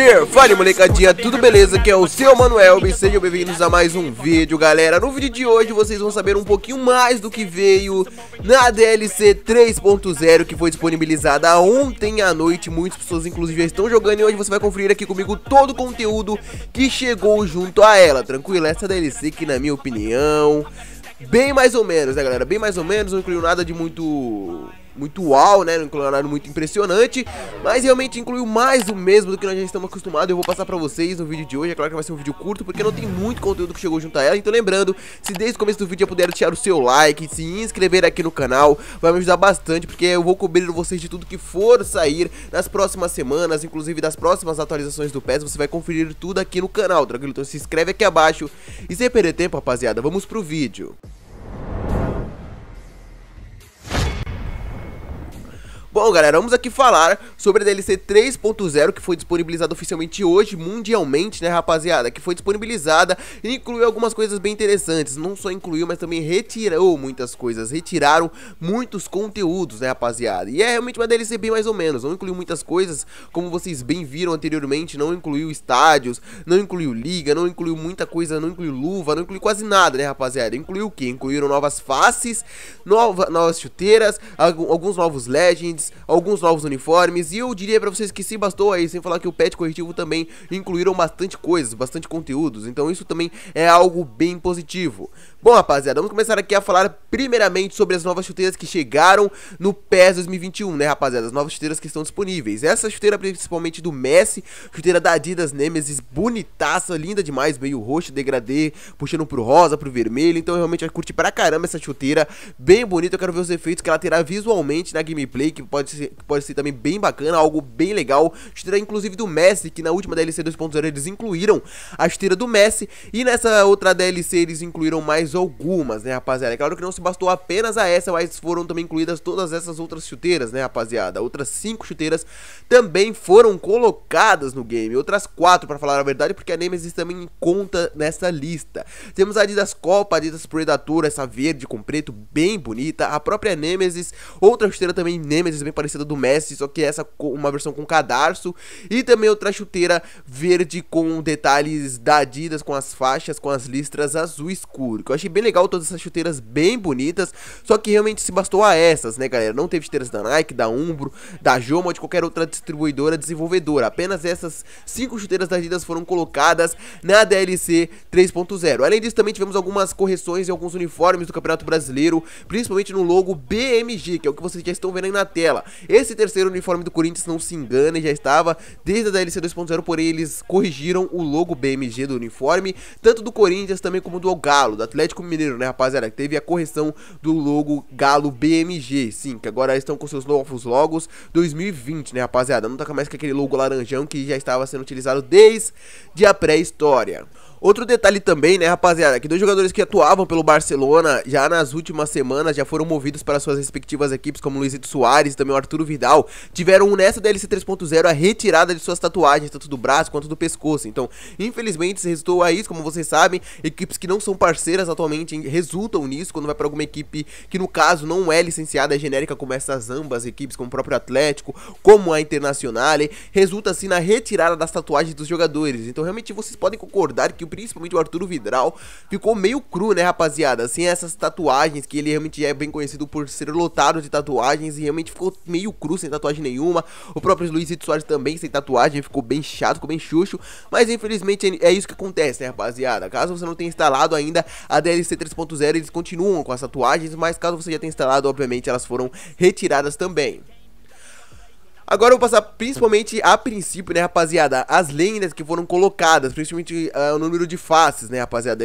E fale molecadinha, tudo beleza? Aqui é o seu Manuel e sejam bem-vindos a mais um vídeo, galera. No vídeo de hoje vocês vão saber um pouquinho mais do que veio na DLC 3.0 que foi disponibilizada ontem à noite. Muitas pessoas inclusive já estão jogando e hoje você vai conferir aqui comigo todo o conteúdo que chegou junto a ela. Tranquilo? Essa DLC que na minha opinião bem mais ou menos, né, galera? Bem mais ou menos, não incluiu nada de muito muito uau, né? Um colorado muito impressionante, mas realmente incluiu mais o mesmo do que nós já estamos acostumados. Eu vou passar pra vocês no vídeo de hoje, é claro que vai ser um vídeo curto, porque não tem muito conteúdo que chegou junto a ela. Então lembrando, se desde o começo do vídeo já puder deixar o seu like, se inscrever aqui no canal, vai me ajudar bastante, porque eu vou cobrir vocês de tudo que for sair nas próximas semanas, inclusive das próximas atualizações do PES, você vai conferir tudo aqui no canal, tranquilo? Então se inscreve aqui abaixo e sem perder tempo, rapaziada, vamos pro vídeo. Bom, galera, vamos aqui falar sobre a DLC 3.0 que foi disponibilizada oficialmente hoje, mundialmente, né, rapaziada? Que foi disponibilizada e incluiu algumas coisas bem interessantes. Não só incluiu, mas também retirou muitas coisas. Retiraram muitos conteúdos, né, rapaziada? E é realmente uma DLC bem mais ou menos. Não incluiu muitas coisas, como vocês bem viram anteriormente. Não incluiu estádios, não incluiu liga, não incluiu muita coisa, não incluiu luva, não incluiu quase nada, né, rapaziada? Incluiu o que? Incluíram novas faces, nova, novas chuteiras, alguns novos legends alguns novos uniformes e eu diria para vocês que se bastou aí, sem falar que o patch corretivo também incluíram bastante coisas, bastante conteúdos, então isso também é algo bem positivo. Bom, rapaziada, vamos começar aqui a falar primeiramente sobre as novas chuteiras que chegaram no PES 2021, né, rapaziada? As novas chuteiras que estão disponíveis. Essa chuteira principalmente do Messi, chuteira da Adidas Nemesis, bonitaça, linda demais, meio roxo, degradê, puxando pro rosa, pro vermelho. Então, eu realmente curti pra caramba essa chuteira, bem bonita. Eu quero ver os efeitos que ela terá visualmente na gameplay, que pode ser, que pode ser também bem bacana, algo bem legal. Chuteira, inclusive, do Messi, que na última DLC 2.0 eles incluíram a chuteira do Messi, e nessa outra DLC eles incluíram mais mais algumas, né, rapaziada? É claro que não se bastou apenas a essa, mas foram também incluídas todas essas outras chuteiras, né, rapaziada? Outras 5 chuteiras também foram colocadas no game. Outras 4, para falar a verdade, porque a Nemesis também conta nessa lista. Temos a Adidas Copa, a Adidas Predator, essa verde com preto, bem bonita. A própria Nemesis, outra chuteira também Nemesis, bem parecida do Messi, só que essa uma versão com cadarço. E também outra chuteira verde com detalhes da Adidas, com as faixas, com as listras azul escuro. Que eu achei bem legal todas essas chuteiras bem bonitas, só que realmente se bastou a essas, né, galera? Não teve chuteiras da Nike, da Umbro, da Joma ou de qualquer outra distribuidora desenvolvedora. Apenas essas cinco chuteiras das Adidas foram colocadas na DLC 3.0. Além disso, também tivemos algumas correções em alguns uniformes do Campeonato Brasileiro, principalmente no logo BMG, que é o que vocês já estão vendo aí na tela. Esse terceiro uniforme do Corinthians, não se engane, já estava desde a DLC 2.0, porém eles corrigiram o logo BMG do uniforme, tanto do Corinthians também como do Galo, do Atlético Atlético Mineiro, né, rapaziada? teve a correção do logo Galo BMG, sim, que agora estão com seus novos logos 2020, né, rapaziada? Não tá mais com aquele logo laranjão que já estava sendo utilizado desde a pré-história. Outro detalhe também, né, rapaziada, que dois jogadores que atuavam pelo Barcelona já nas últimas semanas já foram movidos para suas respectivas equipes, como Luizito Soares e também o Arturo Vidal, tiveram nessa DLC 3.0 a retirada de suas tatuagens, tanto do braço quanto do pescoço. Então, infelizmente, se resultou a isso, como vocês sabem, equipes que não são parceiras atualmente resultam nisso, quando vai para alguma equipe que, no caso, não é licenciada, é genérica, como essas ambas equipes, como o próprio Atlético, como a Internacional, resulta assim na retirada das tatuagens dos jogadores. Então, realmente, vocês podem concordar que principalmente o Arturo Vidral, ficou meio cru, né, rapaziada? Sem assim, essas tatuagens, que ele realmente é bem conhecido por ser lotado de tatuagens, e realmente ficou meio cru, sem tatuagem nenhuma. O próprio Luizito Soares também sem tatuagem, ficou bem chato, ficou bem xuxo. Mas infelizmente é, é isso que acontece, né, rapaziada? Caso você não tenha instalado ainda a DLC 3.0, eles continuam com as tatuagens, mas caso você já tenha instalado, obviamente elas foram retiradas também. Agora eu vou passar principalmente a princípio, né, rapaziada, as lendas que foram colocadas, principalmente uh, o número de faces, né, rapaziada,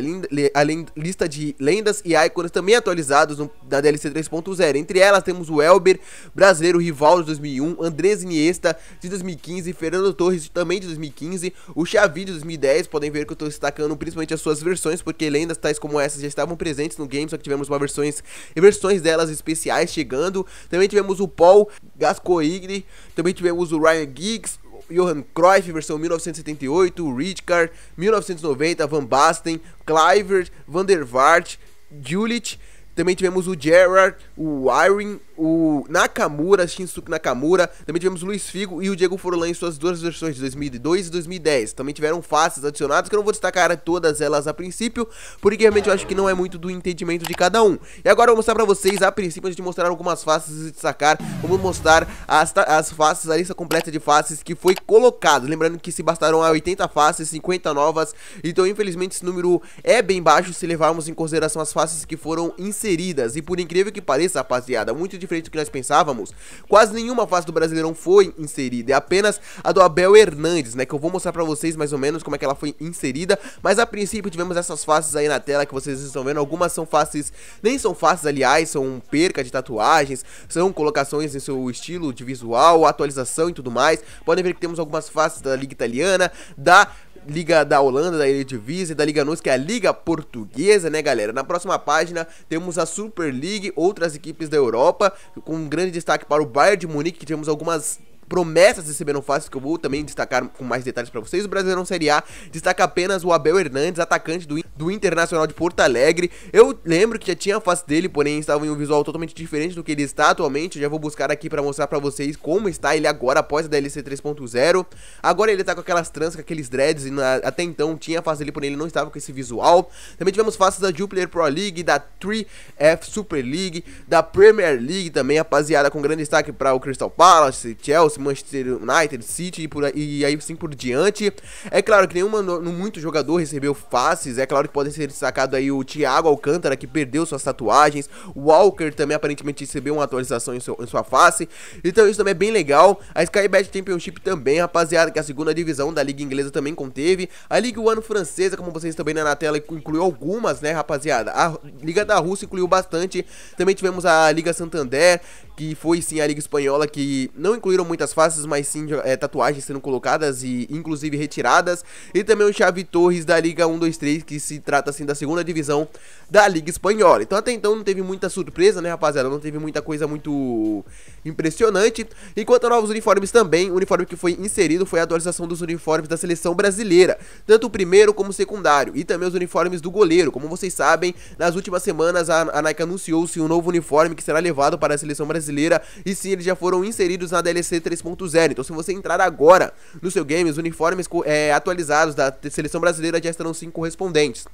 além lista de lendas e ícones também atualizados no, na DLC 3.0. Entre elas temos o Elber, brasileiro rival de 2001, Andrés Iniesta de 2015, Fernando Torres também de 2015, o Xavi de 2010. Podem ver que eu estou destacando principalmente as suas versões, porque lendas tais como essas já estavam presentes no game, só que tivemos uma versões, versões delas especiais chegando. Também tivemos o Paul Gascoigne também tivemos o Ryan Giggs, Johan Cruyff, versão 1978, Rijkaard, 1990, Van Basten, Clivert, Van der Vaart, Juliet, também tivemos o Gerard, o Irving, o Nakamura, Shinsuke Nakamura. Também tivemos o Luiz Figo e o Diego Forlan em suas duas versões, de 2002 e 2010. Também tiveram faces adicionadas, que eu não vou destacar todas elas a princípio, porque realmente eu acho que não é muito do entendimento de cada um. E agora eu vou mostrar pra vocês, a princípio, antes de mostrar algumas faces e destacar, vamos mostrar as, as faces, a lista completa de faces que foi colocada. Lembrando que se bastaram a 80 faces, 50 novas, então infelizmente esse número é bem baixo se levarmos em consideração as faces que foram inseridas inseridas. E por incrível que pareça, rapaziada, muito diferente do que nós pensávamos, quase nenhuma fase do Brasileirão foi inserida. É apenas a do Abel Hernandes, né? Que eu vou mostrar pra vocês mais ou menos como é que ela foi inserida. Mas a princípio tivemos essas faces aí na tela que vocês estão vendo. Algumas são faces, nem são faces, aliás, são perca de tatuagens, são colocações em seu estilo de visual, atualização e tudo mais. Podem ver que temos algumas faces da Liga Italiana, da Liga da Holanda, da Eredivisie, da Liga Nos, que é a Liga Portuguesa, né, galera? Na próxima página temos a Super League, outras equipes da Europa, com um grande destaque para o Bayern de Munique, que temos algumas promessas receberam faces que eu vou também destacar com mais detalhes para vocês. O Brasileirão Série A destaca apenas o Abel Hernandes, atacante do, do Internacional de Porto Alegre. Eu lembro que já tinha a face dele, porém estava em um visual totalmente diferente do que ele está atualmente. Eu já vou buscar aqui para mostrar para vocês como está ele agora após a DLC 3.0. Agora ele tá com aquelas tranças, com aqueles dreads, e na, até então tinha a face dele, porém ele não estava com esse visual. Também tivemos faces da Jupiler Pro League, da 3F Super League, da Premier League também, rapaziada, com grande destaque para o Crystal Palace, Chelsea, Manchester United, City e, por, e aí sim por diante. É claro que nenhuma, no, muito jogador recebeu faces, é claro que pode ser destacado aí o Thiago Alcântara, que perdeu suas tatuagens, o Walker também aparentemente recebeu uma atualização em, seu, em sua face, então isso também é bem legal. A Skybet Championship também, rapaziada, que é a segunda divisão da Liga Inglesa também conteve. A Liga One francesa, como vocês também né, na tela, incluiu algumas, né, rapaziada? A Liga da Rússia incluiu bastante, também tivemos a Liga Santander, que foi sim a Liga Espanhola, que não incluíram muitas faces, mas sim é, tatuagens sendo colocadas e inclusive retiradas. E também o Xavi Torres da Liga 123, que se trata assim da segunda divisão da Liga Espanhola. Então até então não teve muita surpresa, né, rapaziada? Não teve muita coisa muito impressionante. E quanto a novos uniformes também, o uniforme que foi inserido foi a atualização dos uniformes da seleção brasileira, tanto o primeiro como o secundário, e também os uniformes do goleiro. Como vocês sabem, nas últimas semanas a, a Nike anunciou-se um novo uniforme que será levado para a seleção brasileira brasileira e sim eles já foram inseridos na DLC 3.0. Então, se você entrar agora no seu game, os uniformes é, atualizados da seleção brasileira já estarão sim correspondentes.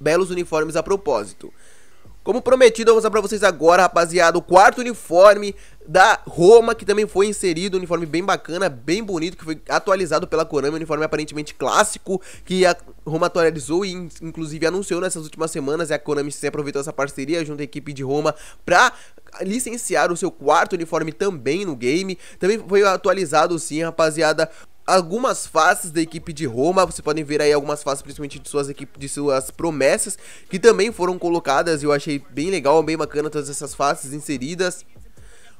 Belos uniformes a propósito. Como prometido, eu vou mostrar pra vocês agora, rapaziada, o quarto uniforme da Roma, que também foi inserido, um uniforme bem bacana, bem bonito, que foi atualizado pela Konami, um uniforme aparentemente clássico, que a Roma atualizou e inclusive anunciou nessas últimas semanas, e a Konami se aproveitou essa parceria junto à equipe de Roma pra licenciar o seu quarto uniforme também no game, também foi atualizado sim, rapaziada, algumas faces da equipe de Roma, você podem ver aí algumas faces principalmente de suas equipes, de suas promessas, que também foram colocadas, eu achei bem legal, bem bacana todas essas faces inseridas.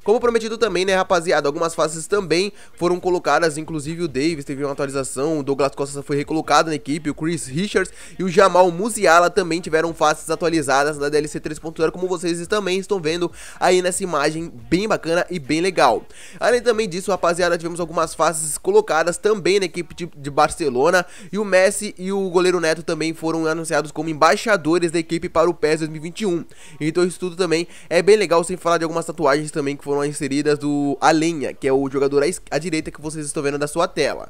Como prometido também, né, rapaziada, algumas faces também foram colocadas, inclusive o Davis teve uma atualização, o Douglas Costa foi recolocado na equipe, o Chris Richards e o Jamal Musiala também tiveram faces atualizadas da DLC 3.0, como vocês também estão vendo aí nessa imagem bem bacana e bem legal. Além também disso, rapaziada, tivemos algumas faces colocadas também na equipe de, de Barcelona e o Messi e o goleiro Neto também foram anunciados como embaixadores da equipe para o PES 2021. Então isso tudo também é bem legal, sem falar de algumas tatuagens também que foram foram inseridas do Alenha, que é o jogador à direita que vocês estão vendo na sua tela.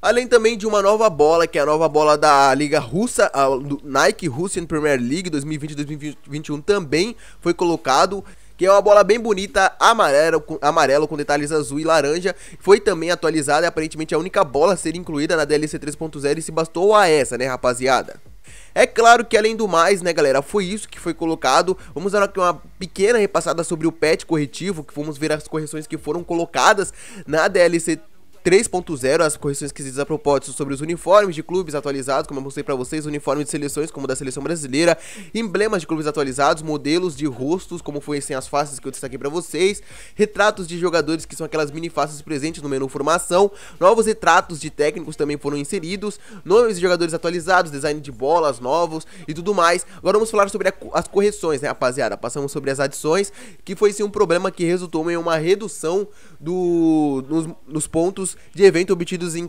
Além também de uma nova bola, que é a nova bola da Liga Russa, a Nike Russian Premier League 2020-2021 também foi colocado, que é uma bola bem bonita, amarelo, amarelo com detalhes azul e laranja. Foi também atualizada, aparentemente a única bola a ser incluída na DLC 3.0 e se bastou a essa, né rapaziada? É claro que além do mais, né, galera, foi isso que foi colocado. Vamos dar aqui uma pequena repassada sobre o patch corretivo, que vamos ver as correções que foram colocadas na DLC 3.0, as correções esquisitas a propósito sobre os uniformes de clubes atualizados, como eu mostrei para vocês, uniformes de seleções, como da seleção brasileira, emblemas de clubes atualizados, modelos de rostos, como foi assim as faces que eu destaquei para vocês, retratos de jogadores que são aquelas mini faces presentes no menu formação, novos retratos de técnicos também foram inseridos, nomes de jogadores atualizados, design de bolas novos e tudo mais. Agora vamos falar sobre a, as correções, né, rapaziada? Passamos sobre as adições, que foi sim um problema que resultou em uma redução do, nos, nos pontos de evento obtidos em,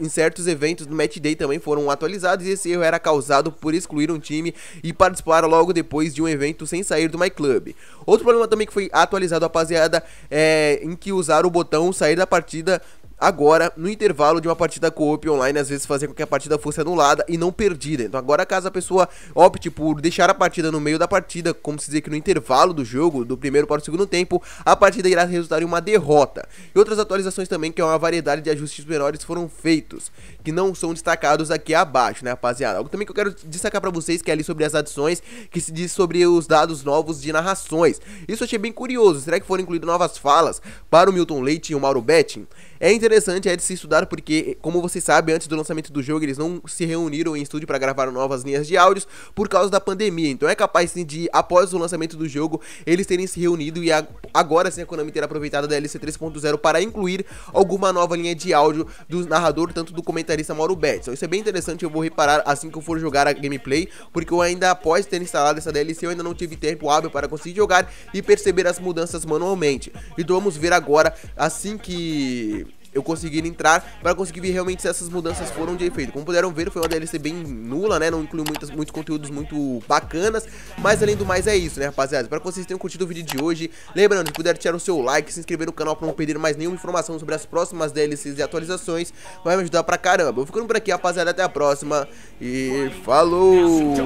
em, certos eventos do Match Day também foram atualizados e esse erro era causado por excluir um time e participar logo depois de um evento sem sair do My Club. Outro problema também que foi atualizado, rapaziada, é em que usar o botão sair da partida agora, no intervalo de uma partida co-op online, às vezes fazer com que a partida fosse anulada e não perdida. Então agora caso a pessoa opte por deixar a partida no meio da partida, como se dizer que no intervalo do jogo, do primeiro para o segundo tempo, a partida irá resultar em uma derrota. E outras atualizações também, que é uma variedade de ajustes menores foram feitos, que não são destacados aqui abaixo, né rapaziada? Algo também que eu quero destacar para vocês, que é ali sobre as adições, que se diz sobre os dados novos de narrações. Isso eu achei bem curioso, será que foram incluídas novas falas para o Milton Leite e o Mauro Betting? É interessante, é de se estudar, porque, como você sabe, antes do lançamento do jogo, eles não se reuniram em estúdio para gravar novas linhas de áudios por causa da pandemia. Então é capaz sim, de, após o lançamento do jogo, eles terem se reunido e agora sim a Konami ter aproveitado a DLC 3.0 para incluir alguma nova linha de áudio do narrador, tanto do comentarista Mauro Betson. Então, isso é bem interessante, eu vou reparar assim que eu for jogar a gameplay, porque eu ainda, após ter instalado essa DLC, eu ainda não tive tempo hábil para conseguir jogar e perceber as mudanças manualmente. Então vamos ver agora, assim que eu conseguir entrar para conseguir ver realmente se essas mudanças foram de efeito. Como puderam ver, foi uma DLC bem nula, né? Não incluiu muitas, muitos conteúdos muito bacanas, mas além do mais é isso, né, rapaziada? Espero que vocês tenham curtido o vídeo de hoje. Lembrando, se puder tirar o seu like, se inscrever no canal para não perder mais nenhuma informação sobre as próximas DLCs e atualizações, vai me ajudar pra caramba. Eu vou ficando por aqui, rapaziada, até a próxima e falou!